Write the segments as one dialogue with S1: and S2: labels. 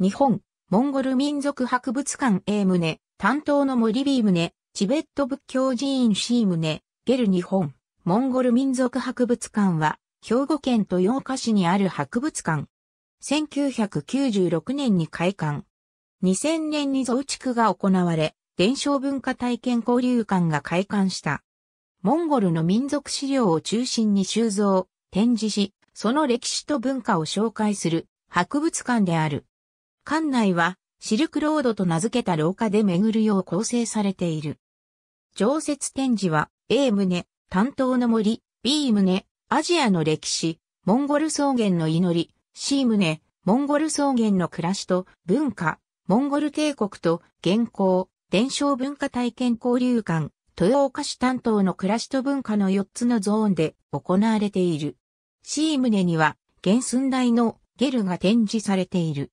S1: 日本、モンゴル民
S2: 族博物館 A 棟、担当の森 B 棟、チベット仏教寺院 C 棟、ゲル日本、モンゴル民族博物館は、兵庫県豊岡市にある博物館。1996年に開館。2000年に増築が行われ、伝承文化体験交流館が開館した。モンゴルの民族資料を中心に収蔵、展示し、その歴史と文化を紹介する博物館である。館内はシルクロードと名付けた廊下で巡るよう構成されている。常設展示は A 棟、担当の森、B 棟、アジアの歴史、モンゴル草原の祈り、C 棟、モンゴル草原の暮らしと文化、モンゴル帝国と現行、伝承文化体験交流館、豊岡市担当の暮らしと文化の4つのゾーンで行われている。C 棟には、原寸大のゲルが展示されている。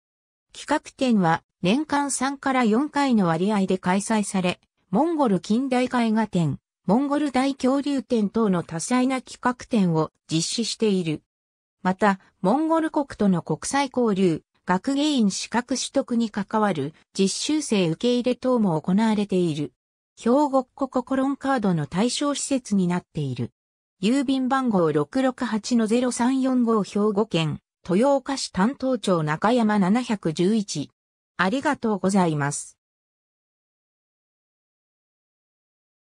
S2: 企画展は年間3から4回の割合で開催され、モンゴル近代絵画展、モンゴル大恐竜展等の多彩な企画展を実施している。また、モンゴル国との国際交流、学芸員資格取得に関わる実習生受け入れ等も行われている。兵庫国ココロンカードの対象施設になっている。郵便番号668-0345兵庫県、豊岡市担当庁中山711。ありがと
S1: うございます。